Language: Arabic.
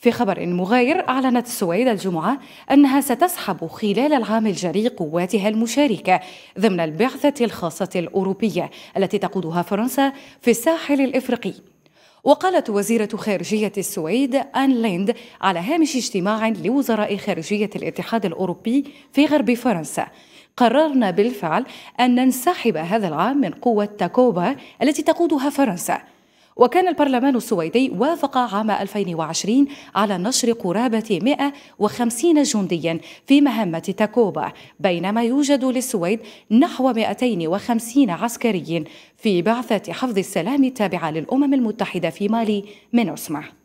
في خبر مغاير أعلنت السويد الجمعة أنها ستسحب خلال العام الجاري قواتها المشاركة ضمن البعثة الخاصة الأوروبية التي تقودها فرنسا في الساحل الإفريقي وقالت وزيرة خارجية السويد آن ليند على هامش اجتماع لوزراء خارجية الاتحاد الأوروبي في غرب فرنسا قررنا بالفعل أن ننسحب هذا العام من قوة تاكوبا التي تقودها فرنسا وكان البرلمان السويدي وافق عام 2020 على نشر قرابة 150 جنديا في مهمة تاكوبا بينما يوجد للسويد نحو 250 عسكري في بعثة حفظ السلام التابعة للأمم المتحدة في مالي من مينوسما